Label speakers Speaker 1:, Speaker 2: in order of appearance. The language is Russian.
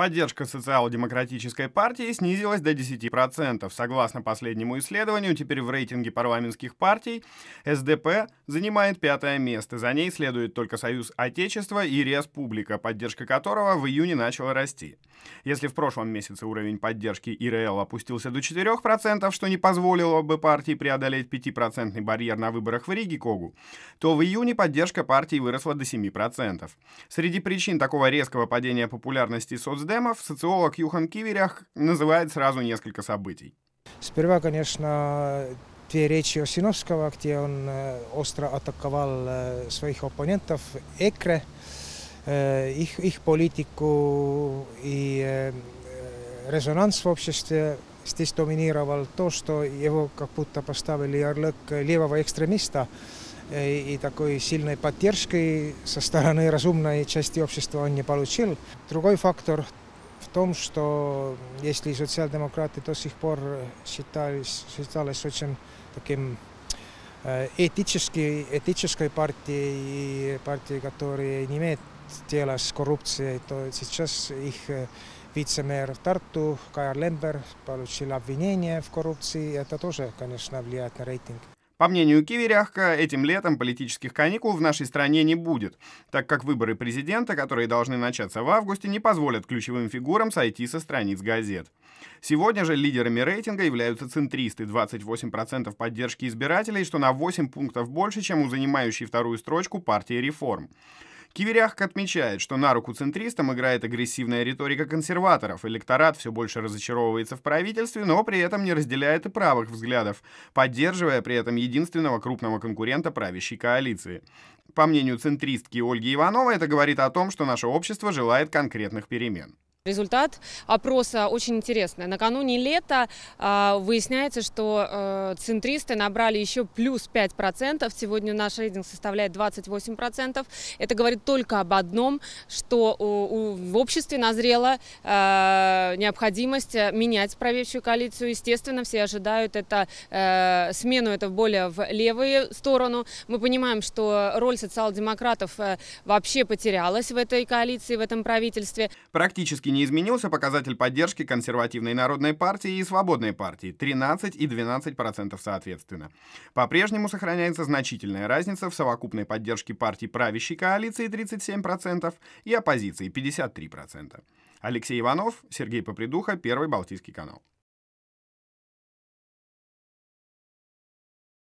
Speaker 1: Поддержка социал-демократической партии снизилась до 10%. Согласно последнему исследованию, теперь в рейтинге парламентских партий СДП занимает пятое место. За ней следует только Союз Отечества и Республика, поддержка которого в июне начала расти. Если в прошлом месяце уровень поддержки ИРЛ опустился до 4%, что не позволило бы партии преодолеть 5% барьер на выборах в Риге Когу, то в июне поддержка партии выросла до 7%. Среди причин такого резкого падения популярности соцдепа Демов социолог Юхан Киверях, называет сразу несколько событий.
Speaker 2: Сперва, конечно, те речи Осиновского, где он э, остро атаковал э, своих оппонентов ЭКРЕ, э, их, их политику и резонанс в обществе. Здесь доминировал то, что его как будто поставили ярлык левого экстремиста и такой сильной поддержкой со стороны разумной части общества он не получил. Другой фактор – том, что если социал-демократы до сих пор э, считались, считались очень таким э, этической, этической партией и партией, которая не имеет дела с коррупцией, то сейчас их э, вице-мэр Тарту Кайр Лембер получил обвинение в коррупции. Это тоже, конечно, влияет на рейтинг.
Speaker 1: По мнению Киверяхка, этим летом политических каникул в нашей стране не будет, так как выборы президента, которые должны начаться в августе, не позволят ключевым фигурам сойти со страниц газет. Сегодня же лидерами рейтинга являются центристы, 28% поддержки избирателей, что на 8 пунктов больше, чем у занимающей вторую строчку партии «Реформ». Киверяхк отмечает, что на руку центристам играет агрессивная риторика консерваторов. Электорат все больше разочаровывается в правительстве, но при этом не разделяет и правых взглядов, поддерживая при этом единственного крупного конкурента правящей коалиции. По мнению центристки Ольги Ивановой, это говорит о том, что наше общество желает конкретных перемен.
Speaker 3: Результат опроса очень интересный. Накануне лета э, выясняется, что э, центристы набрали еще плюс 5%. Сегодня наш рейтинг составляет 28%. Это говорит только об одном, что у, у, в обществе назрела э, необходимость менять правящую коалицию. Естественно, все ожидают это, э, смену это более в левую сторону. Мы понимаем, что роль социал-демократов э, вообще потерялась в этой коалиции, в этом правительстве.
Speaker 1: Практически практически не изменился показатель поддержки консервативной народной партии и свободной партии – 13 и 12% соответственно. По-прежнему сохраняется значительная разница в совокупной поддержке партий правящей коалиции – 37% и оппозиции – 53%. Алексей Иванов, Сергей Попридуха, Первый Балтийский канал.